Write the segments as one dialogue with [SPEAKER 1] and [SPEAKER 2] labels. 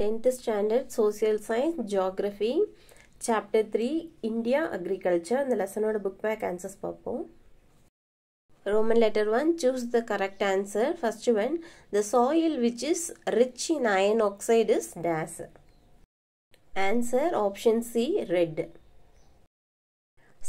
[SPEAKER 1] 10th Standard Social Science Geography Chapter 3 India Agriculture the lesson லெசனோட book back answers papo Roman letter 1 choose the correct answer first one the soil which is rich in iron oxide is dash answer option C red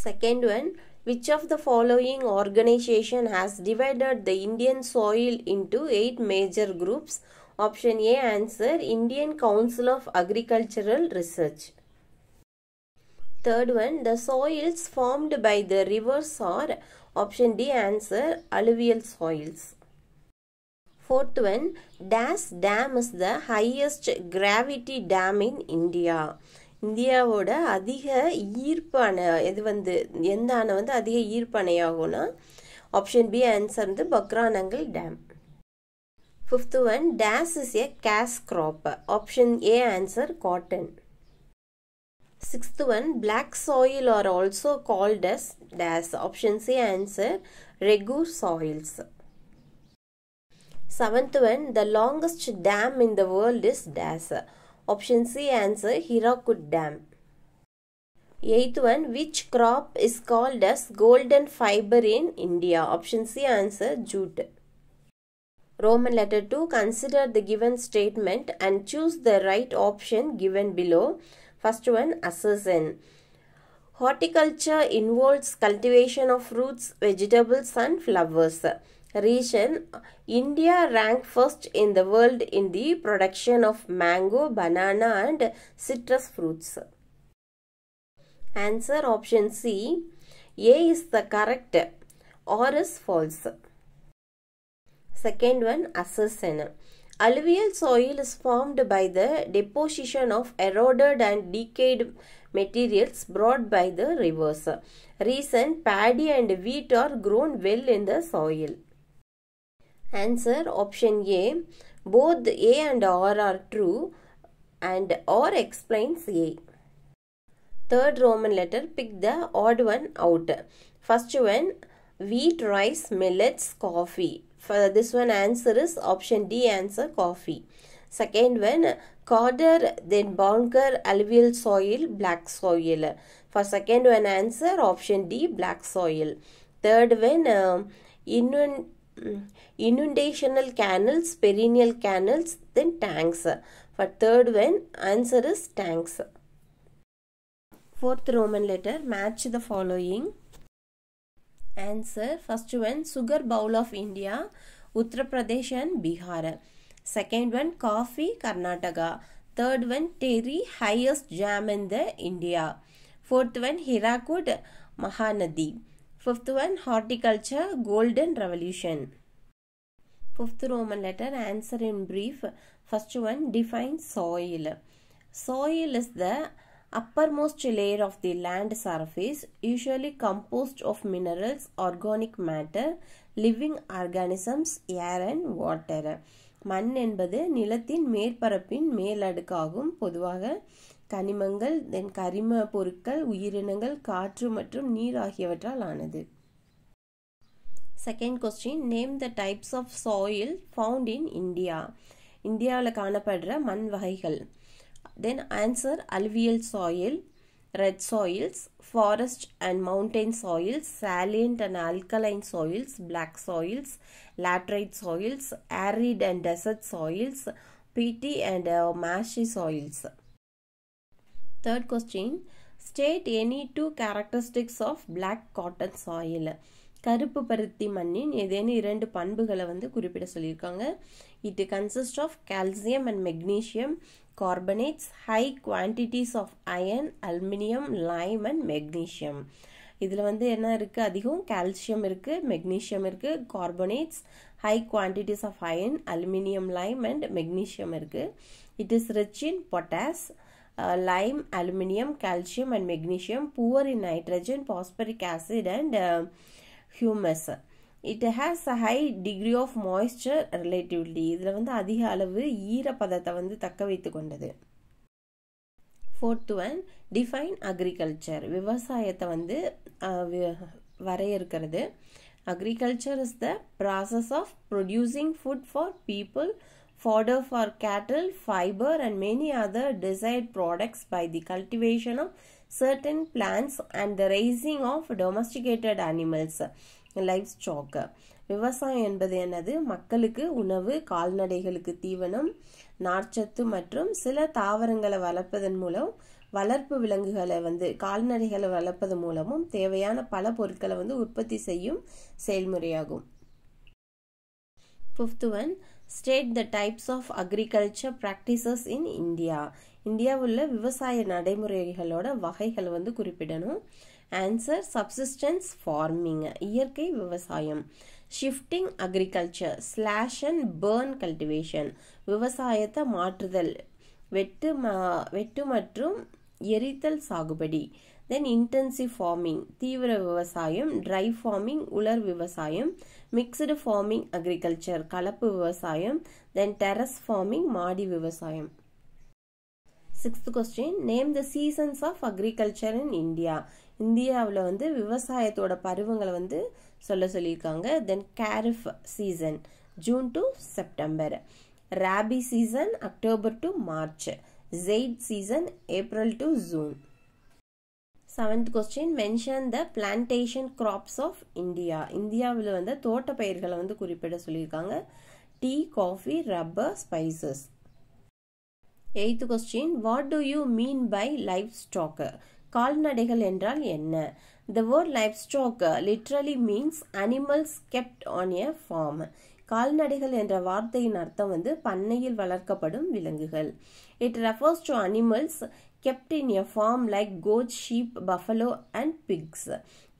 [SPEAKER 1] second one which of the following organization has divided the Indian soil into eight major groups Option A answer Indian Council of Agricultural Research. Third one the soils formed by the rivers are option D answer alluvial soils. Fourth one Das dam is the highest gravity dam in India. இந்தியாவோட அதிக ஈர்ப்பான எது வந்து எந்த அணை வந்து அதிக ஈர்ப்பு அணையாகும்னா option B answer வந்து Bhakra Nangal dam Fifth one, dash is a cash crop. Option A answer cotton. Sixth one, black soil are also called as dash. Option C answer regu soils. Seventh one, the longest dam in the world is dash. Option C answer Hirakud Dam. Eighth one, which crop is called as golden fiber in India? Option C answer jute. Roman letter 2 consider the given statement and choose the right option given below. First one assassin. Horticulture involves cultivation of fruits, vegetables and flowers. Region India ranked first in the world in the production of mango, banana and citrus fruits. Answer option C. A is the correct or is false. Second one, assassin. Alluvial soil is formed by the deposition of eroded and decayed materials brought by the rivers. Recent paddy and wheat are grown well in the soil. Answer option A. Both A and R are true and R explains A. Third Roman letter, pick the odd one out. First one, wheat, rice, millets, coffee for this one answer is option D answer coffee. Second one Corder, then Bonker, alluvial soil, black soil. For second one answer, option D, black soil. Third one, uh, inundational canals, perennial canals, then tanks. For third one, answer is tanks. Fourth Roman letter, match the following. Answer first one sugar bowl of India, Uttar Pradesh and Bihar. Second one coffee, Karnataka. Third one Teri highest jam in the India. Fourth one Hirakud, Mahanadi. Fifth one horticulture, golden revolution. Fifth Roman letter answer in brief. First one define soil. Soil is the uppermost layer of the land surface usually composed of minerals, organic matter, living organisms, air and water. மண் என்பது நிலத்தின் மேற்பரப்பின் மேலடுக்காகும் பொதுவாக கனிமங்கள் தென் கரிம பொருட்கள் உயிரினங்கள் காற்று மற்றும் நீர் ஆகியவற்றால் ஆனது second question name the types of soil found in India இந்தியாவில் காணப்படுற மண் வகைகள் Then answer alluvial soil, red soils, forest and mountain soils, salient and alkaline soils, black soils, laterite soils, arid and desert soils, peaty and uh, marshy soils. Third question, state any two characteristics of black cotton soil. கருப்பு பருத்தி மண்ணின் ஏதேனும் இரண்டு பண்புகளை வந்து குறிப்பிட சொல்லியிருக்காங்க it consist of calcium and magnesium carbonates high quantities of iron aluminium, lime and magnesium இதில் வந்து என்ன இருக்குது அதிகம் கால்சியம் இருக்குது மெக்னீஷியம் இருக்குது carbonates high quantities of iron aluminium lime and magnesium இருக்குது it is rich in potash lime aluminium calcium and magnesium poor in nitrogen phosphoric acid and humus it has a high degree of moisture relatively இதுல வந்து அதிக அளவு ஈரப்பதத்தை வந்து தக்க வைத்து கொண்டது fourth one define agriculture விவசாயத்தை வந்து வரையறுக்கிறது agriculture is the process of producing food for people fodder for cattle fiber and many other desired products by the cultivation of certain plants and the raising of domesticated animals livestock விவசாயம் என்பது என்னது மக்களுக்கு உணவு கால்நடைகளுக்கு தீவனம் நார்ச்சத்து மற்றும் சில தாவரங்களை வளர்ப்பதன் மூலம் வளர்ப்பு விலங்குகளை வந்து கால்நடைகளை வளர்ப்பது மூலமும் தேவையான பல பொருட்களை வந்து உற்பத்தி செய்யும் செயல்முறையாகும் fifth one state the types of agriculture practices in India இந்தியாவில் விவசாய நடைமுறைகளோட வகைகள் வந்து குறிப்பிடணும் ஆன்சர் சப்சிஸ்டன்ஸ் ஃபார்மிங் இயற்கை விவசாயம் shifting agriculture slash and burn cultivation விவசாயத்தை மாற்றுதல் வெட்டு வெட்டு மற்றும் எரித்தல் சாகுபடி தென் இன்டென்சிவ் ஃபார்மிங் தீவிர விவசாயம் ட்ரை ஃபார்மிங் உலர் விவசாயம் மிக்சடு ஃபார்மிங் அக்ரிகல்ச்சர் கலப்பு விவசாயம் தென் டெரஸ் ஃபார்மிங் மாடி விவசாயம் sixth question name the seasons of agriculture in India இந்தியாவில் வந்து விவசாயத்தோட பருவங்களை வந்து சொல்ல சொல்லியிருக்காங்க then kharif season June to September rabi season October to March zaid season April to June seventh question mention the plantation crops of India இந்தியாவில் வந்து தோட்ட பயிர்களை வந்து குறிப்பிட சொல்லியிருக்காங்க tea coffee rubber spices eighth question what do you mean by livestock கால்நடைகள் என்றால் என்ன the word life stock literally means animals kept on a farm கால்நடைகள் என்ற வார்த்தையின் அர்த்தம் வந்து பண்ணையில் வளர்க்கப்படும் விலங்குகள் it refers to animals kept in a farm like goat sheep buffalo and pigs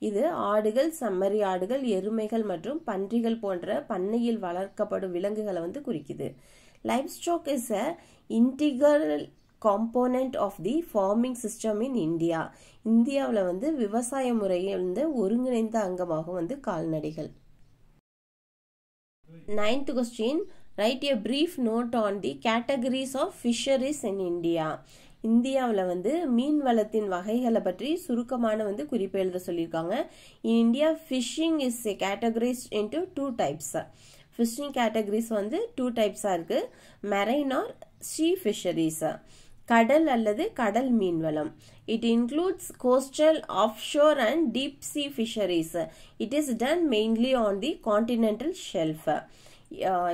[SPEAKER 1] இது ஆடுகள் சம்மரி ஆடுகள் எருமைகள் மற்றும் பன்றிகள் போன்ற பண்ணையில் வளர்க்கப்படும் விலங்குகளை வந்து குறிக்குது Livestock is a integral component of the farming system in India இந்தியாவில் வந்து விவசாய முறையில் வந்து ஒருங்கிணைந்த அங்கமாக வந்து கால்நடைகள் ninth question write a brief note on the categories of fisheries in India இந்தியாவில் வந்து மீன் வளத்தின் வகைகளை பற்றி சுருக்கமான வந்து குறிப்பு எழுத சொல்லியிருக்காங்க in India fishing is categories into two types fishing categories வந்து டூ டைப்ஸாக இருக்குது மெரைன் ஆர் ஸ்ரீ ஃபிஷரிஸு கடல் அல்லது கடல் மீன்வளம் it includes coastal offshore and deep sea fisheries it is done mainly on the continental shelf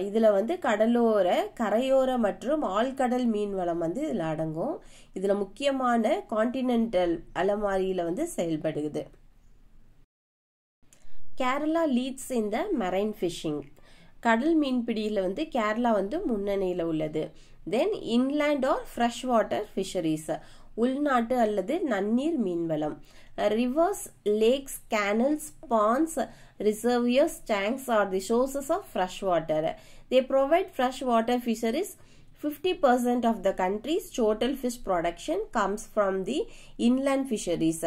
[SPEAKER 1] இதில் வந்து கடலோர கரையோர மற்றும் ஆழ்கடல் மீன் வளம் வந்து இதில் அடங்கும் இதில் முக்கியமான காண்டினென்டல் அலமாரியில் வந்து செயல்படுகிறது கேரளா லீட்ஸ் இந்த மெரைன் ஃபிஷிங் கடல் மீன்பிடியில் வந்து கேரளா வந்து முன்னணியில் உள்ளது then inland or fresh water fisheries உள்நாட்டு அல்லது நன்னீர் மீன்வளம் rivers lakes canals ponds reservoirs tanks are the sources of fresh water they provide fresh water fisheries 50% of the country's total fish production comes from the inland fisheries.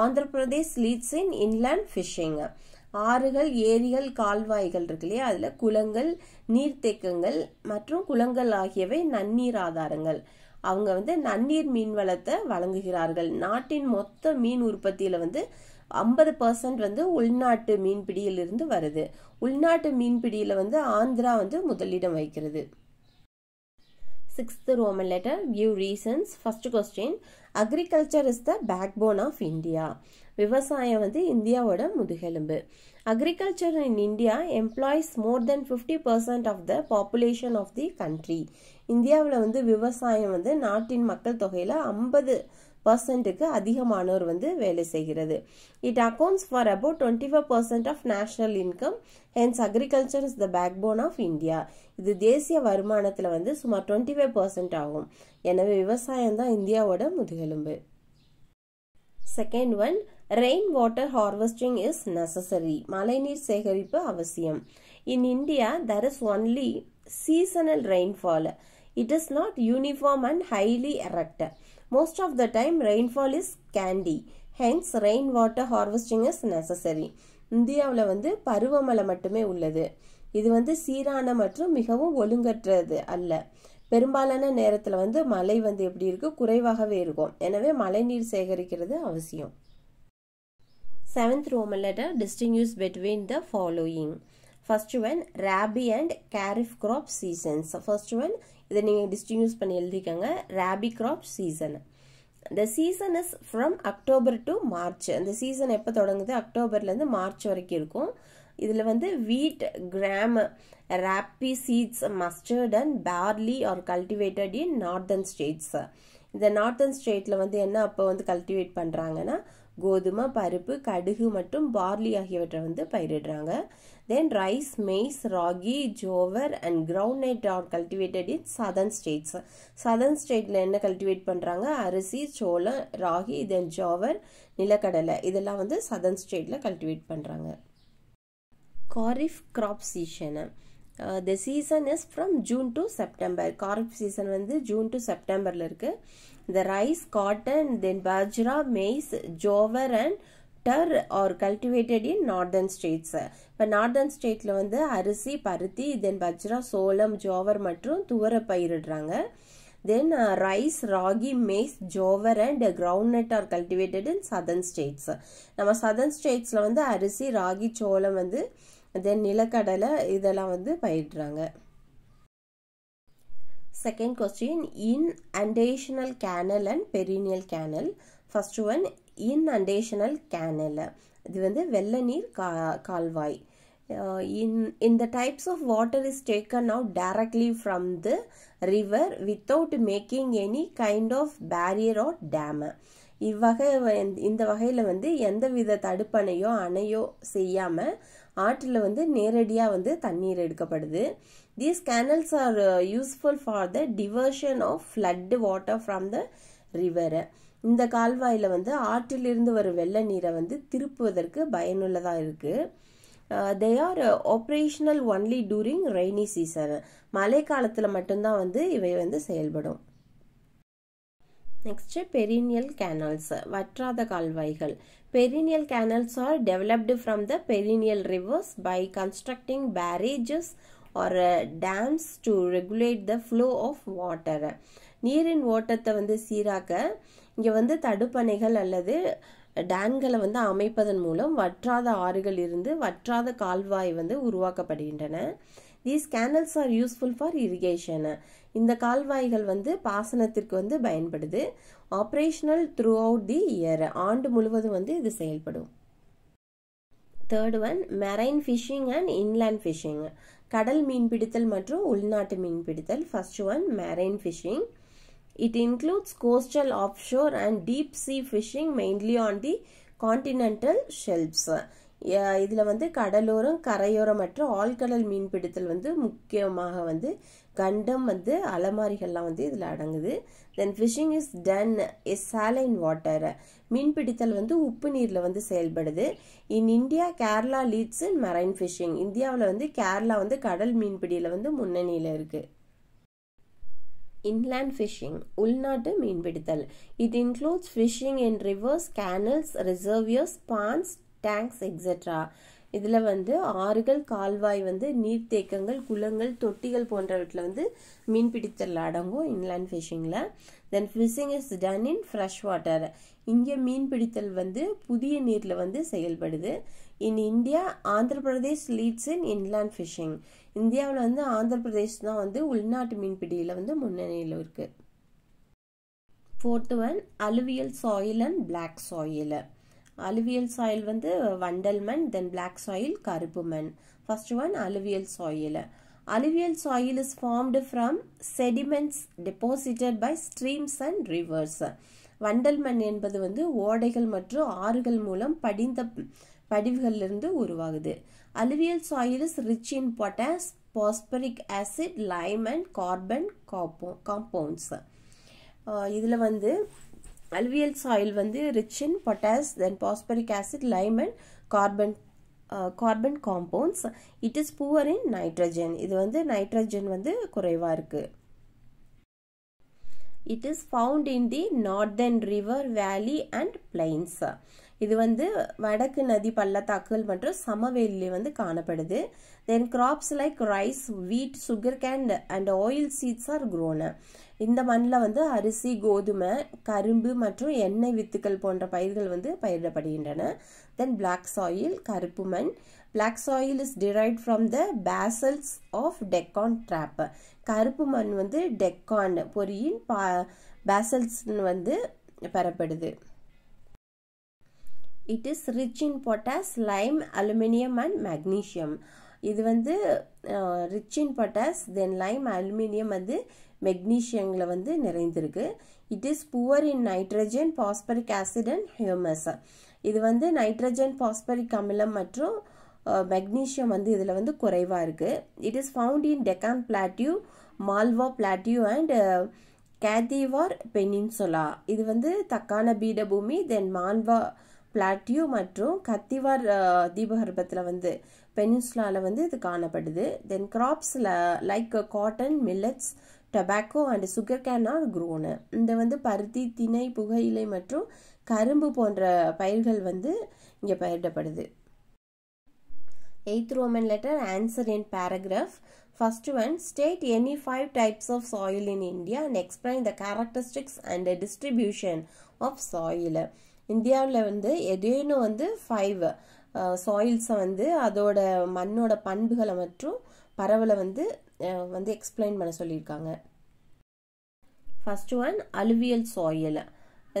[SPEAKER 1] Andhra Pradesh leads in inland fishing. ஆறுகள் ஏரிகள் கால்வாய்கள் இருக்கு இல்லையா அதில் குளங்கள் நீர்த்தேக்கங்கள் மற்றும் குளங்கள் ஆகியவை நன்னீர் ஆதாரங்கள் அவங்க வந்து நன்னீர் மீன் வளத்தை வழங்குகிறார்கள் நாட்டின் மொத்த மீன் உற்பத்தியில் வந்து ஐம்பது பர்சன்ட் வந்து உள்நாட்டு மீன்பிடியிலிருந்து வருது உள்நாட்டு மீன்பிடியில் வந்து ஆந்திரா வந்து முதலிடம் வகிக்கிறது sixth Roman letter give reasons first question agriculture is the backbone of India விவசாயம் வந்து இந்தியாவோட முதுகெலும்பு agriculture in India employs more than fifty percent of the population of the country இந்தியாவில் வந்து விவசாயம் வந்து நாட்டின் மக்கள் தொகையில் ஐம்பது பர்சன்ட்டுக்கு அதிகமானோர் வந்து வேலை செய்கிறது it accounts for about twenty five percent of national income hence agriculture is the backbone of India இது தேசிய வருமானத்தில் வந்து சுமார் டுவெண்ட்டி ஃபைவ் பர்சன்ட் ஆகும் எனவே விவசாயம் தான் இந்தியாவோட முதுகெலும்பு second one rain water harvesting is necessary மழைநீர் சேகரிப்பு அவசியம் in India there is only seasonal rainfall it is not uniform and highly எரக்ட் most of the time rainfall is scanty hence rain water harvesting is necessary இந்தியாவில் வந்து பருவமழை மட்டுமே உள்ளது இது வந்து சீரான மற்றும் மிகவும் ஒழுங்கற்றது அல்ல பெரும்பாலான நேரத்தில் வந்து மழை வந்து எப்படி இருக்குது குறைவாகவே இருக்கும் எனவே மழைநீர் சேகரிக்கிறது அவசியம் Seventh Roman letter distinguish between the following first one rabi and kharif crop seasons first one இதை நீங்கள் டிஸ்டிங்யூஸ் பண்ணி எழுதிக்கோங்க rabi crop season the season is from October to March அந்த சீசன் எப்போ தொடங்குது அக்டோபர்லேருந்து மார்ச் வரைக்கும் இருக்கும் இதில் வந்து wheat gram rapeseeds mustard and barley are cultivated in northern states இந்த நார்த்தன் ஸ்டேட்டில் வந்து என்ன அப்போ வந்து கல்டிவேட் பண்ணுறாங்கன்னா கோதுமை பருப்பு கடுகு மற்றும் பார்லி ஆகியவற்றை வந்து பயிரிடுறாங்க then rice maize ragi jowar and groundnut are cultivated in southern states southern ஸ்டேட்டில் என்ன கல்டிவேட் பண்ணுறாங்க அரிசி சோளம் ராகி தென் ஜோவர் நிலக்கடலை இதெல்லாம் வந்து சதர்ன் ஸ்டேட்டில் கல்டிவேட் பண்ணுறாங்க kharif crop season the season is from June to September kharif season வந்து ஜூன் டு செப்டம்பரில் இருக்குது The rice cotton then bajra, maize, jowar and tur are cultivated in northern states இப்போ நார்தர்ன் ஸ்டேட்டில் வந்து அரிசி பருத்தி தென் பஜ்ரா சோளம் ஜோவர் மற்றும் துவர பயிரிடுறாங்க then rice uh, ragi maze jowar and ground nut R cultivated in southern states நம்ம சதர்ன் ஸ்டேட்ஸில் வந்து அரிசி ராகி சோளம் வந்து தென் நிலக்கடலை இதெல்லாம் வந்து பயிரிடுறாங்க second question in undational canal and perineal canal First one in inundational canal. இது வந்து வெள்ள நீர் கா கால்வாய் இன் இந்த types of water is taken out directly from the river without making any kind of barrier or dam இவ்வகை இந்த வகையில் வந்து எந்த வித தடுப்பணையோ அணையோ செய்யாமல் ஆற்றில் வந்து நேரடியாக வந்து தண்ணீர் எடுக்கப்படுது These canals are uh, useful for the diversion of flood water from the river. இந்த கால்வாயில் வந்து இருந்து வரும் வெள்ள நீரை வந்து திருப்புவதற்கு பயனுள்ளதாக இருக்குது they are operational only during rainy season மழை காலத்தில் மட்டும்தான் வந்து இவை வந்து செயல்படும் நெக்ஸ்ட்டு பெரினியல் கேனல்ஸ் வற்றாத கால்வாய்கள் perennial canals are developed from the perennial rivers by constructing barrages or dams to regulate the flow of water நீரின் ஓட்டத்தை வந்து சீராக்க இங்கே வந்து தடுப்பணைகள் அல்லது டேன்களை வந்து அமைப்பதன் மூலம் வற்றாத ஆறுகள் இருந்து வற்றாத கால்வாய் வந்து உருவாக்கப்படுகின்றன these canals are useful for irrigation இந்த கால்வாய்கள் வந்து பாசனத்திற்கு வந்து பயன்படுது operational throughout the year ஆண்டு முழுவதும் வந்து இது செயல்படும் third one marine fishing and inland fishing கடல் மீன்பிடித்தல் மற்றும் உள்நாட்டு மீன்பிடித்தல் first one marine fishing it includes coastal shore and deep sea fishing mainly on the continental shelves இதில் வந்து கடலோரம் கரையோரம் மற்றும் ஆழ்கடல் மீன்பிடித்தல் வந்து முக்கியமாக வந்து கண்டம் வந்து அலமாரிகள்லாம் வந்து இதில் அடங்குது then fishing is done a saline water மீன்பிடித்தல் வந்து உப்பு நீரில் வந்து செயல்படுது in India Kerala leads in marine fishing இந்தியாவில் வந்து கேரளா வந்து கடல் மீன்பிடியில் வந்து முன்னணியில் இருக்குது இன்லேண்ட் ஃபிஷிங் உள்நாட்டு மீன்பிடித்தல் it includes fishing in rivers canals reservoirs ponds tanks etcetera இதில் வந்து ஆறுகள் கால்வாய் வந்து நீர்த்தேக்கங்கள் குளங்கள் தொட்டிகள் போன்றவற்றில் வந்து மீன்பிடித்தல் அடங்கும் இன்லேண்ட் ஃபிஷிங்கில் then fishing is done in fresh water இங்கே மீன்பிடித்தல் வந்து புதிய நீரில் வந்து செயல்படுது in India Andhra Pradesh leads in inland fishing இந்தியாவில் வந்து ஆந்திர பிரதேஷ் தான் வந்து உள்நாட்டு மீன்பிடியில் வந்து முன்னணியில் இருக்குது fourth one alluvial soil and black soil alluvial soil வந்து வண்டல் மண் தென் பிளாக் சாயில் கருப்பு மண் first one alluvial soil alluvial soil is formed from sediments deposited by streams and rivers வண்டல் மண் என்பது வந்து ஓடைகள் மற்றும் ஆறுகள் மூலம் படிந்த படிவுகளிலிருந்து உருவாகுது alluvial soil is rich in potash phosphoric acid lime and carbon காம்போ காம்பவுண்ட்ஸ் இதில் வந்து அல்வியல் சாயில் வந்து rich in potash then phosphoric acid lime and carbon carbon compounds it is poor in nitrogen இது வந்து நைட்ரஜன் வந்து குறைவாக இருக்குது it is found in the northern river valley and plains இது வந்து வடக்கு நதி பள்ளத்தாக்குகள் மற்றும் சமவெளியிலே வந்து காணப்படுது then crops like rice wheat sugarcane and oil seeds are grown இந்த மண்ணில் வந்து அரிசி கோதுமை கரும்பு மற்றும் எண்ணெய் வித்துக்கள் போன்ற பயிர்கள் வந்து பயிரிடப்படுகின்றன தென் பிளாக் சாயில் கருப்பு மண் black soil is derive from the basalts of Deccan trap கருப்பு மண் வந்து டெக்கான் பொரியின் பா பேசல்ஸ்னு வந்து பெறப்படுது it is rich in potash lime aluminium and magnesium இது வந்து rich in potash then lime aluminium வந்து மெக்னீஷியங்களை வந்து நிறைந்திருக்கு it is poor in nitrogen phosphoric acid and humus இது வந்து நைட்ரஜன் பாஸ்பரிக் அமிலம் மற்றும் மெக்னீஷியம் வந்து இதில் வந்து குறைவாக இருக்குது it is found in Deccan plateau Malwa plateau and Kathiawar peninsula இது வந்து தக்கான பீடபூமி தென் மால்வா பிளாட்யூ மற்றும் கத்திவார் தீபகற்பத்தில் வந்து பெனின்சுலாவில் வந்து இது காணப்படுது தென் கிராப்ஸில் like cotton millets tobacco and sugarcane are grown இந்த வந்து பருத்தி திணை புகையிலை மற்றும் கரும்பு போன்ற பயிர்கள் வந்து இங்கே பயிரிடப்படுது eighth roman letter answer in paragraph first one state any five types of soil in India and explain the characteristics and distribution of of இந்தியாவில் வந்து எதேனும் வந்து ஃபைவ் சாயில்ஸை uh, வந்து அதோட மண்ணோட பண்புகளை மற்றும் பரவலை வந்து வந்து எக்ஸ்பிளைன் பண்ண சொல்லியிருக்காங்க ஃபஸ்ட்டு ஒன் அலுவியல் சாயில்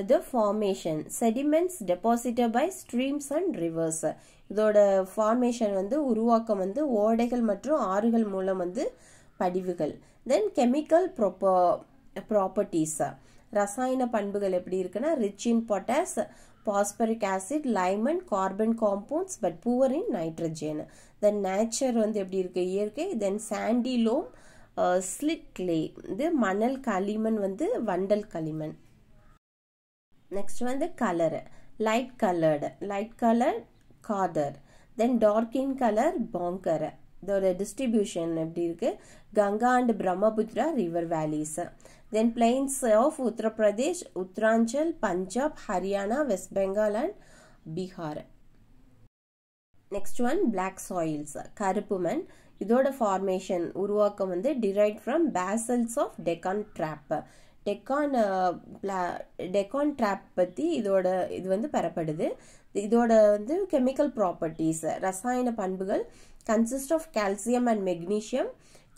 [SPEAKER 1] இது formation sediments deposited by streams and rivers இதோட ஃபார்மேஷன் வந்து உருவாக்கம் வந்து ஓடைகள் மற்றும் ஆறுகள் மூலம் வந்து படிவுகள் தென் கெமிக்கல் ப்ரொப்போ ப்ராப்பர்ட்டிஸ் ரசாயன பண்புகள் எப்படி இருக்குன்னா rich in potash phosphoric acid lime and carbon compounds but poor in nitrogen then nature வந்து எப்படி இருக்குது இயற்கை then sandy loam silt clay இது மணல் களிமண் வந்து வண்டல் களிமண் நெக்ஸ்ட் வந்து colour light coloured light colour khadar then dark in colour பாங்கரை இதோட டிஸ்ட்ரிபியூஷன் எப்படி இருக்குது Ganga and Brahmaputra river valleys then plains of Uttar Pradesh Uttaranchal Punjab Haryana West Bengal and Bihar next one black soils கருப்பு மண் இதோட ஃபார்மேஷன் உருவாக்கம் வந்து derived from basalts of Deccan trap Deccan Deccan trap பற்றி இதோட இது வந்து பெறப்படுது இதோட வந்து கெமிக்கல் ப்ராப்பர்ட்டிஸ் ரசாயன பண்புகள் consist of calcium and magnesium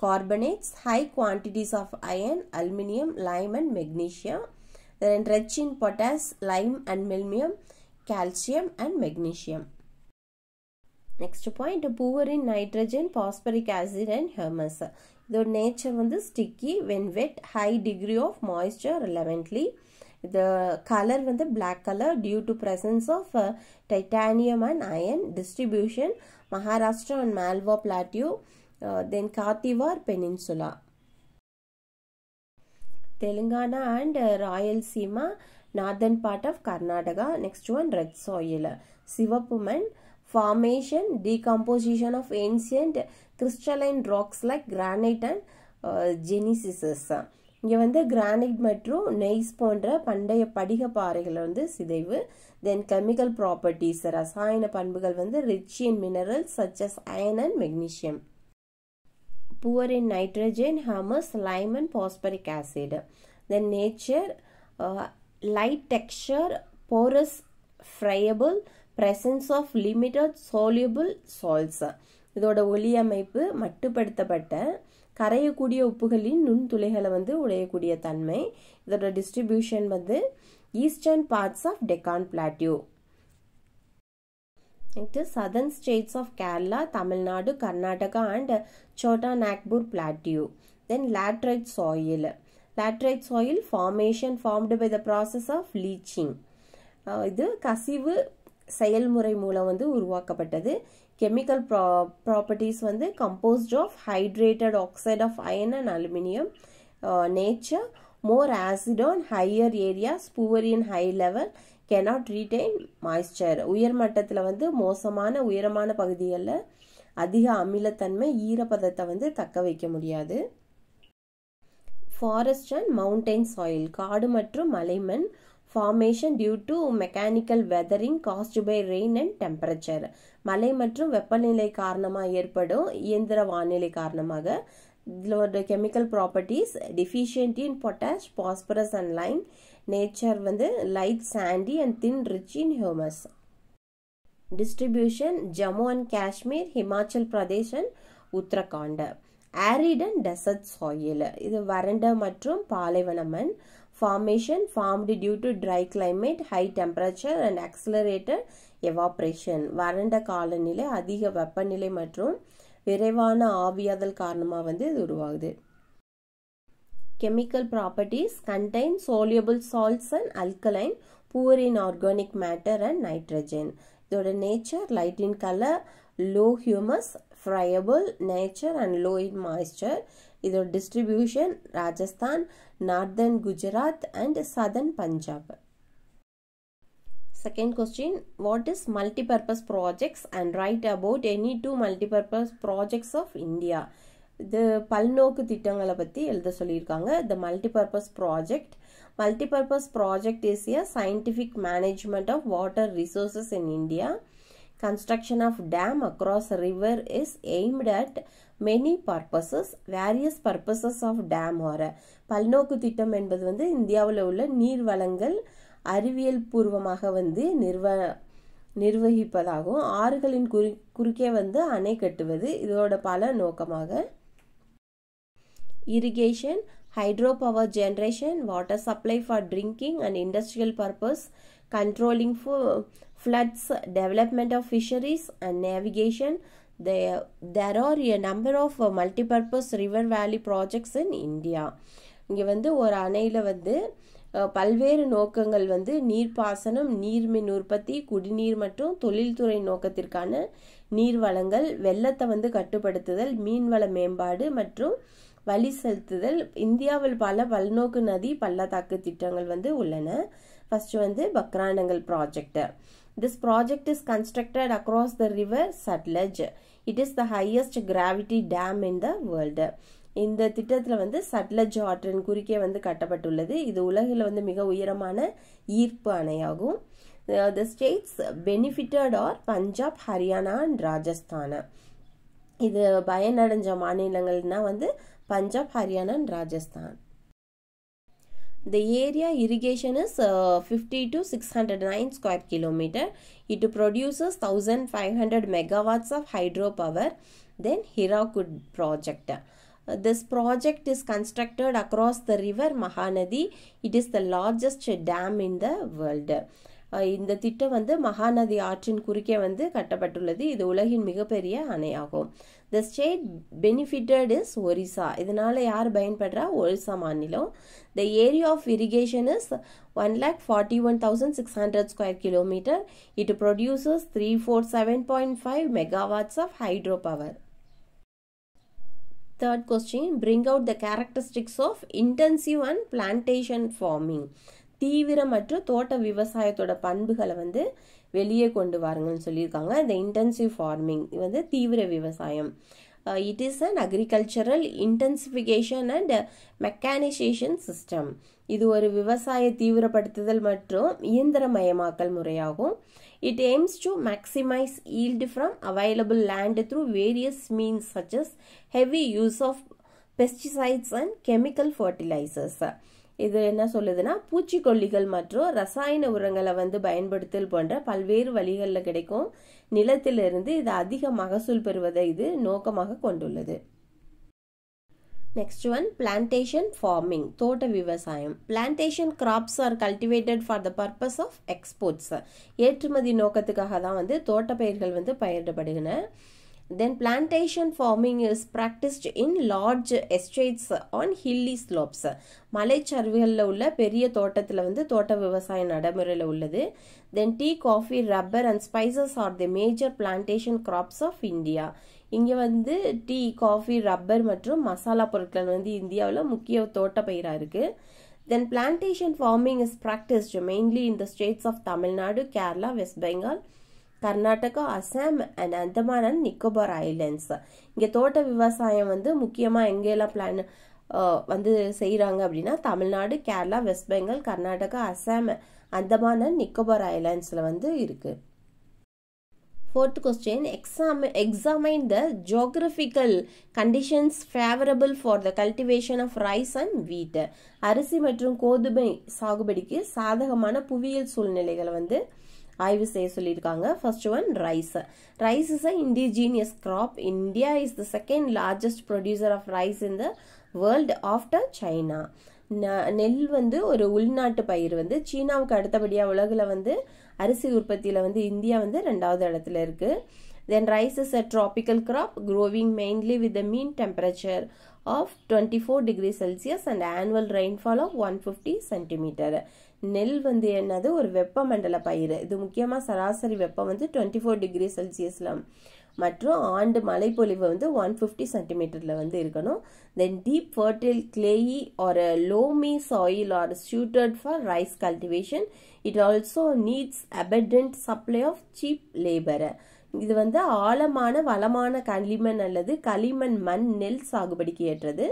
[SPEAKER 1] carbonates high quantities of iron aluminium lime and magnesium then rich in potash lime and மெல்மியம் calcium and magnesium next point poor in nitrogen phosphoric acid and humus இதோட nature வந்து sticky when wet high degree of moisture relevantly the colour வந்து black colour due to presence of titanium and iron distribution Maharashtra and Malwa plateau then Kathiawar peninsula Telangana and Rayalaseema northern part of Karnataka next one red soil சிவப்பு மண் formation, decomposition of ancient crystalline rocks like granite and uh, genesis. இங்கே வந்து granite மற்றும் நெய்ஸ் போன்ற பண்டைய படிக பாறைகள் வந்து சிதைவு தென் கெமிக்கல் properties, ரசாயன பண்புகள் வந்து rich in minerals such as iron and magnesium poor in nitrogen humus lime and phosphoric acid then nature light texture, porous friable, presence of limited soluble salts இதோட ஒலி அமைப்பு மட்டுப்படுத்தப்பட்ட கரையக்கூடிய உப்புகளின் நுண்துளைகளை வந்து உடையக்கூடிய தன்மை இதோட டிஸ்ட்ரிபியூஷன் வந்து eastern parts of Deccan plateau next southern states of Kerala Tamil Nadu Karnataka and Chota Nagpur plateau then laterite soil laterite soil formation formed by the process of leaching இது கசிவு செயல்முறை மூலம் வந்து உருவாக்கப்பட்டது கெமிக்கல் ப்ரா ப்ராப்பர்ட்டிஸ் வந்து composed of hydrated oxide of iron and aluminium nature more acid on higher areas poor in in high level cannot retain moisture மட்டத்தில் வந்து மோசமான உயரமான பகுதிகளில் அதிக அமிலத்தன்மை ஈரப்பதத்தை வந்து தக்க வைக்க முடியாது ஃபாரஸ்ட் அண்ட் மவுண்டைன் சாயில் காடு மற்றும் மலைமண் formation due to mechanical weathering caused by rain and temperature மலை மற்றும் வெப்பநிலை காரணமாக ஏற்படும் இயந்திர வானிலை காரணமாக இதோட chemical properties deficient in potash phosphorus and lime nature வந்து light sandy and thin rich in humus distribution Jammu and Kashmir Himachal Pradesh and Uttarakhand arid and desert soil இது வறண்ட மற்றும் பாலைவனம் and formation formed due to dry climate, high temperature and accelerated evaporation. வரண்ட காலனிலே அதிக வெப்பநிலை மற்றும் விரைவான ஆவியாதல் காரணமா வந்து இது உருவாகுது chemical properties contain soluble salts and alkaline poor in organic matter and nitrogen இதோட nature light in colour low humus friable nature and low in moisture இதோட distribution Rajasthan northern Gujarat and southern Punjab second question what is multipurpose projects and write about any two multipurpose projects of India இது பல்நோக்கு திட்டங்களை பற்றி எழுத சொல்லியிருக்காங்க the multipurpose project multipurpose project is a scientific management of water resources in India Construction of dam across a river is aimed at many purposes various purposes of dam are பல்நோக்கு திட்டம் என்பது வந்து இந்தியாவில் உள்ள நீர் வளங்கள் அறிவியல் பூர்வமாக வந்து நிர்வ நிர்வகிப்பதாகவும் ஆறுகளின் குறி குறுக்கே வந்து அணை கட்டுவது இதோட பல நோக்கமாக irrigation hydro power generation water supply for drinking and industrial purpose controlling floods, development of fisheries and navigation. There, there are a number of uh, multipurpose river valley projects in India. இங்கே வந்து ஒரு அணையில் வந்து பல்வேறு நோக்கங்கள் வந்து நீர்ப்பாசனம் நீர்மின் உற்பத்தி குடிநீர் மற்றும் தொழில்துறை நோக்கத்திற்கான நீர் வளங்கள் வெள்ளத்தை வந்து கட்டுப்படுத்துதல் மீன்வள மேம்பாடு மற்றும் வழி செலுத்துதல் இந்தியாவில் பல பல்நோக்கு நதி பள்ளத்தாக்கு திட்டங்கள் வந்து உள்ளன ஃபர்ஸ்ட் வந்து Bhakra Nangal project this project is constructed across the river Sutlej it is the highest gravity dam in the world இந்த திட்டத்தில் வந்து சட்லஜ் ஆற்றின் குறுக்கே வந்து கட்டப்பட்டுள்ளது இது உலகில் வந்து மிக உயரமான ஈர்ப்பு அணையாகும் the states benefitted are Punjab Haryana and Rajasthan இது பயனடைஞ்ச மாநிலங்கள்னா வந்து Punjab Haryana and Rajasthan The area irrigation is uh, 50 to 609 square kilometer. It produces 1500 megawatts of hydropower. Then Hirakud project. Uh, this project is constructed across the river Mahanadi. It is the largest dam in the world. இந்த திட்டம் வந்து மகாநதி ஆற்றின் குறுக்கே வந்து கட்டப்பட்டுள்ளது இது உலகின் மிகப்பெரிய அணையாகும் the state benefitted is Orissa இதனால் யார் பயன்படுறா ஒரிசா மாநிலம் the area of irrigation is one lakh forty one thousand six hundred square kilometre it produces three four seven point five megawatts of hydro power third question bring out the characteristics of intensive and plantation farming தீவிர மற்றும் தோட்ட விவசாயத்தோட பண்புகளை வந்து வெளியே கொண்டு வாருங்கன்னு சொல்லியிருக்காங்க இந்த intensive farming வந்து தீவிர விவசாயம் it is an agricultural intensification and mechanisation system இது ஒரு விவசாய தீவிரப்படுத்துதல் மற்றும் இயந்திரமயமாக்கல் முறையாகும் it aims to maximise yield from available land through various means such as heavy use of pesticides and chemical fertilisers இது என்ன சொல்லுதுன்னா பூச்சிக்கொல்லிகள் மற்றும் ரசாயன உரங்களை வந்து பயன்படுத்தல் போன்ற பல்வேறு வழிகளில் கிடைக்கும் நிலத்திலிருந்து இது அதிக மகசூல் பெறுவதை இது நோக்கமாக கொண்டுள்ளது நெக்ஸ்ட் ஒன் பிளான்டேஷன் ஃபார்மிங் தோட்ட விவசாயம். Plantation crops are cultivated for the purpose of exports ஏற்றுமதி நோக்கத்துக்காக தான் வந்து தோட்ட பயிர்கள் வந்து பயிரிடப்படுகின்றன then plantation farming is practised in large estates on hilly slopes மலைச்சரிவுகளில் உள்ள பெரிய தோட்டத்தில் வந்து தோட்ட விவசாயம் நடைமுறையில் உள்ளது then tea coffee rubber and spices are the major plantation crops of India இங்கே வந்து டீ காஃபி ரப்பர் மற்றும் மசாலா பொருட்கள் வந்து இந்தியாவில் முக்கிய தோட்ட பயிராக இருக்குது then plantation farming is practised mainly in the states of Tamil Nadu Kerala west Bengal Karnataka Assam and Andaman and Nicobar islands இங்கே தோட்ட விவசாயம் வந்து முக்கியமாக எங்கெல்லாம் பிளான் வந்து செய்கிறாங்க அப்படின்னா தமிழ்நாடு கேரளா வெஸ்ட் பெங்கால் கர்நாடகா அசாம் அந்தமான் அண்ட் நிக்கோபார் ஐலாண்ட்ஸில் வந்து இருக்குது fourth question exam examine the geographical conditions favourable for the cultivation of rice and wheat அரிசி மற்றும் கோதுமை சாகுபடிக்கு சாதகமான புவியியல் சூழ்நிலைகளை வந்து ஆய்வு செய்ய சொல்லியிருக்காங்க first one rice rice is a indigenous crop India is the second largest producer of rice in the world after China நெல் வந்து ஒரு உள்நாட்டு பயிர் வந்து சீனாவுக்கு அடுத்தபடியாக உலகில் வந்து அரிசி உற்பத்தியில் வந்து இந்தியா வந்து ரெண்டாவது இடத்துல இருக்குது then rice is a tropical crop growing mainly with the mean temperature of twenty four degree Celsius and annual rainfall of one fifty centimetre நெல் வந்து என்னது ஒரு வெப்பமண்டல பயிர் இது முக்கியமாக சராசரி வெப்பம் வந்து டுவெண்ட்டி ஃபோர் டிகிரி செல்சியஸில் மற்றும் ஆண்டு மழைப்பொழிவு வந்து ஒன் ஃபிஃப்டி சென்டிமீட்டரில் வந்து இருக்கணும் then deep fertile clayey or loamy soil are suited for rice cultivation it also needs abundant supply of cheap லேபரை இது வந்து ஆழமான வளமான களிமண் அல்லது களிமண் மண் நெல் சாகுபடிக்கு ஏற்றது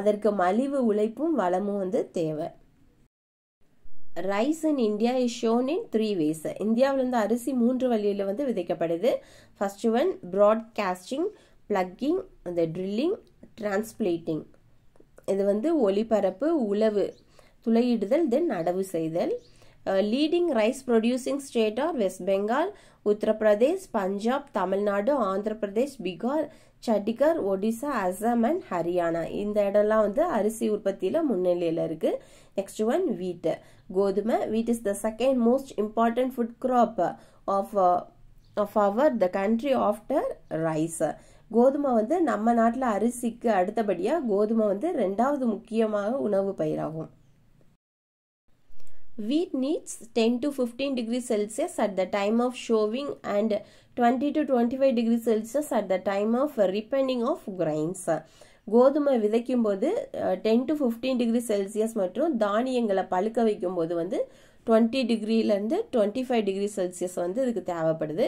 [SPEAKER 1] அதற்கு மலிவு உழைப்பும் வளமும் வந்து தேவை rice in India is shown in three ways இந்தியாவில் வந்து அரிசி மூன்று வழியில் வந்து விதைக்கப்படுது ஃபஸ்ட்டு ஒன் ப்ராட்காஸ்டிங் ப்ளக்கிங் அந்த ட்ரில்லிங் டிரான்ஸ்பிளேட்டிங் இது வந்து ஒளிபரப்பு உழவு துளையிடுதல் தென் நடவு செய்தல் leading rice producing state are west Bengal Uttar Pradesh Punjab Tamil Nadu Andhra Pradesh Bihar Chhattisgarh Odisha Assam and Haryana இந்த இடம்லாம் வந்து அரிசி உற்பத்தியில் முன்னிலையில் இருக்குது நெக்ஸ்ட் ஒன் வீட்டு கோதுமை wheat is the second most important food crop of of our the country after rice கோதுமை வந்து நம்ம நாட்டில் அரிசிக்கு அடுத்தபடியாக கோதுமை வந்து ரெண்டாவது முக்கியமாக உணவு பயிராகும் Wheat needs 10 to 15 degrees Celsius at the time of showing and 20 to 25 degrees Celsius at the time of ripening of grains. கோதுமை விதைக்கும் போது 10 to 15 டிகிரி Celsius மற்றும் தானியங்கள பலுக்க வைக்கும் போது வந்து டுவெண்ட்டி டிகிரிலேருந்து டுவெண்ட்டி ஃபைவ் டிகிரி செல்சியஸ் வந்து இதுக்கு தேவைப்படுது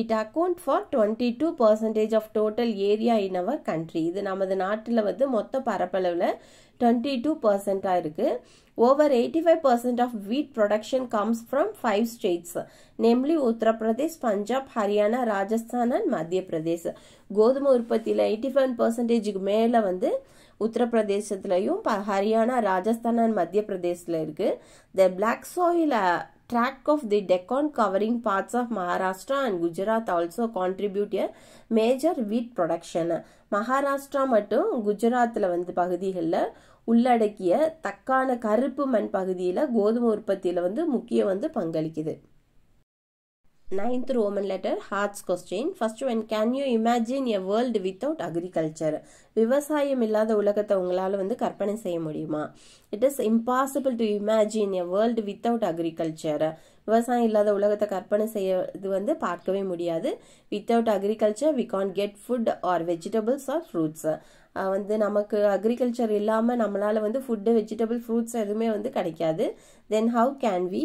[SPEAKER 1] it account for twenty two percentage of total area in our country இது நமது நாட்டில் வந்து மொத்த பரப்பளவில் டுவெண்ட்டி டூ பர்சன்டாக இருக்குது over eighty five percent of wheat production comes from five states namely Uttar Pradesh Punjab Haryana Rajasthan and Madhya Pradesh கோதுமை உற்பத்தியில் எயிட்டி ஃபைவ் பர்சன்டேஜுக்கு மேலே வந்து உத்தரப்பிரதேசத்துலையும் ஹரியானா ராஜஸ்தான் அண்ட் மத்திய பிரதேசத்தில் இருக்குது the black soil track of the Deccan covering parts of Maharashtra and Gujarat also contribute a major wheat production. Maharashtra மட்டும் குஜராத்தில் வந்து பகுதிகளில் உள்ளடக்கிய தக்கான கருப்பு மண் பகுதியில் கோதுமை உற்பத்தியில் வந்து முக்கிய வந்து பங்களிக்குது Ninth Roman letter, Hearts question. First one, can you imagine a world without agriculture விவசாயம் இல்லாத உலகத்தை உங்களால் வந்து கற்பனை செய்ய முடியுமா it is impossible to imagine a world without agriculture விவசாயம் இல்லாத உலகத்தை கற்பனை செய்யறது வந்து பார்க்கவே முடியாது without agriculture we can get food or vegetables or fruits வந்து நமக்கு அக்ரிகல்ச்சர் இல்லாமல் நம்மளால் வந்து ஃபுட்டு வெஜிடபிள் ஃப்ரூட்ஸ் எதுவுமே வந்து கிடைக்காது then how can we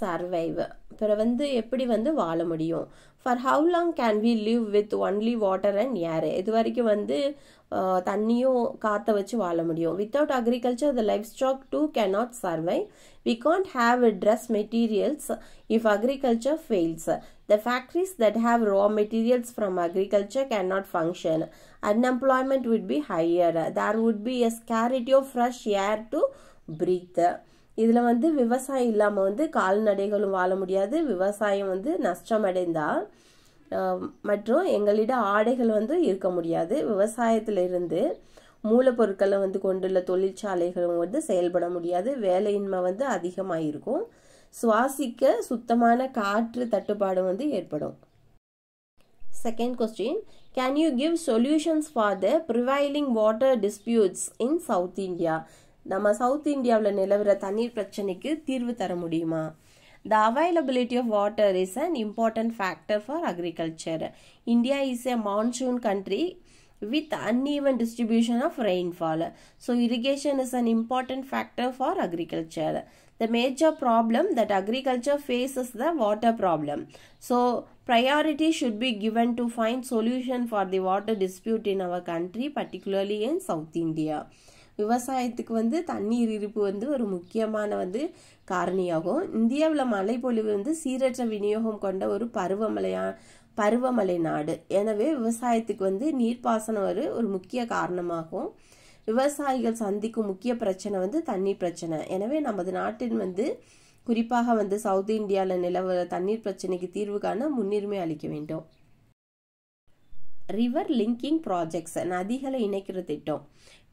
[SPEAKER 1] survive பிறகு வந்து எப்படி வந்து வாழ முடியும் for how long can we live with only water and air இது வரைக்கும் வந்து தண்ணியும் காற்றை வச்சு வாழ முடியும் without agriculture the livestock too can not survive we can't have dress materials if agriculture fails the factories that have raw materials from agriculture can not function unemployment would be higher there would be a ஸ்கேரிட்டி of fresh air to breathe இதில் வந்து விவசாயம் இல்லாமல் வந்து கால்நடைகளும் வாழ முடியாது விவசாயம் வந்து நஷ்டமடைந்தால் மற்றும் எங்களிடம் ஆடைகள் வந்து இருக்க முடியாது விவசாயத்திலிருந்து மூலப்பொருட்களை வந்து கொண்டுள்ள தொழிற்சாலைகளும் வந்து செயல்பட முடியாது வேலையின்மை வந்து அதிகமாக இருக்கும் சுவாசிக்க சுத்தமான காற்று தட்டுப்பாடு வந்து ஏற்படும் second question can you give solutions for the prevailing water disputes in south India நம்ம சவுத் இந்தியாவில் நிலவுற தண்ணீர் பிரச்சனைக்கு தீர்வு தர முடியுமா the availability of water is an important factor for agriculture India is a monsoon country with uneven distribution of rainfall. So irrigation is an important factor for agriculture. The major problem that agriculture faces the water problem. So priority should be given to find solution for the water dispute in our country particularly in South India. விவசாயத்துக்கு வந்து தண்ணீர் இருப்பு வந்து ஒரு முக்கியமான வந்து காரணியாகும் இந்தியாவில் மழைப்பொழிவு வந்து சீரற்ற விநியோகம் கொண்ட ஒரு பருவமழையா பருவமழை நாடு எனவே விவசாயத்துக்கு வந்து நீர்ப்பாசனம் ஒரு ஒரு முக்கிய காரணமாகும் விவசாயிகள் சந்திக்கும் முக்கிய பிரச்சனை வந்து தண்ணீர் பிரச்சனை எனவே நமது நாட்டின் வந்து குறிப்பாக வந்து சவுத் இந்தியாவில் நிலவர தண்ணீர் பிரச்சனைக்கு தீர்வு காண முன்னுரிமை அளிக்க வேண்டும் ரிவர் லிங்கிங் ப்ராஜெக்ட்ஸ் நதிகளை இணைக்கிற திட்டம்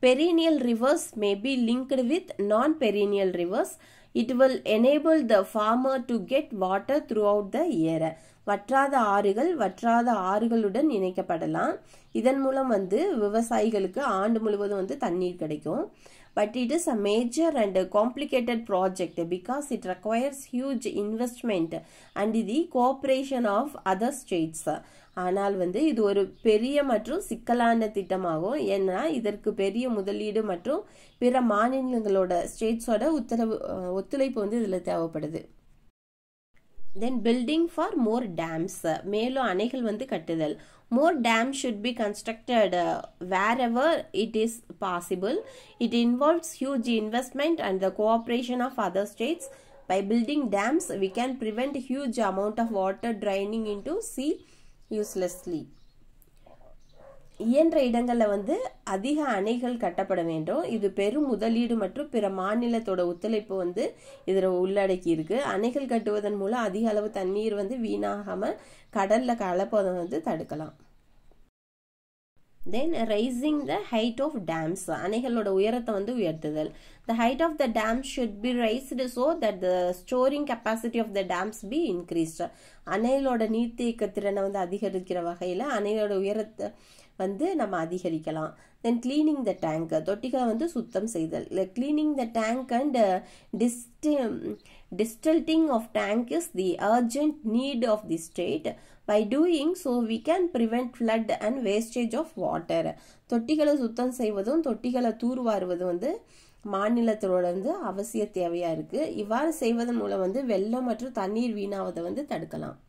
[SPEAKER 1] perennial rivers may be linked with non perennial rivers it will enable the farmer to get water throughout the year வற்றாத ஆறுகள் வற்றாத ஆறுகளுடன் இணைக்கப்படலாம் இதன் மூலம் வந்து விவசாயிகளுக்கு ஆண்டு முழுவதும் வந்து தண்ணீர் கிடைக்கும் but it is a major and complicated project because it requires huge investment and the cooperation of other states ஆனால் வந்து இது ஒரு பெரிய மற்றும் சிக்கலான திட்டமாகும் ஏன்னா இதற்கு பெரிய முதலீடு மற்றும் பிற மாநிலங்களோட ஸ்டேட்ஸோட உத்தரவு ஒத்துழைப்பு வந்து இதில் தேவைப்படுது தென் பில்டிங் ஃபார் மோர் டேம்ஸ் மேலும் அணைகள் வந்து கட்டுதல் more dams should be constructed uh, wherever it is possible. It involves huge investment and the cooperation of other states. By building dams, we can prevent huge amount of water draining into sea uselessly. இயன்ற இடங்களில் வந்து அதிக அணைகள் கட்டப்பட வேண்டும் இது பெரும் முதலீடு மற்றும் பிற மாநிலத்தோட ஒத்துழைப்பு வந்து இதில் உள்ளடக்கி இருக்கு அணைகள் கட்டுவதன் மூலம் அதிக அளவு தண்ணீர் வந்து வீணாகாமல் கடலில் கலப்பதை வந்து தடுக்கலாம் then raising the height of dams அணைகளோட உயரத்தை வந்து உயர்த்துதல் the height of the dam should be raised so that the storing capacity of the dams be increased அணைகளோட நீர்த்தேக்க திறனை வந்து அதிகரிக்கிற வகையில் அணைகளோட உயரத்தை வந்து நம்ம அதிகரிக்கலாம் தென் கிளீனிங் த டேங்க் தொட்டிகளை வந்து சுத்தம் செய்தல் இல்லை கிளீனிங் த டேங்க் அண்ட் டிஸ்டி desilting of tank is the urgent need of the state by doing so we can prevent flood and wastage of water தொட்டிகளை சுத்தம் செய்வதும் தொட்டிகளை தூர்வாருவதும் வந்து மாநிலத்தோட வந்து அவசிய தேவையாக இருக்குது இவ்வாறு செய்வதன் மூலம் வந்து வெள்ளம் மற்றும் தண்ணீர் வீணாவதை வந்து தடுக்கலாம்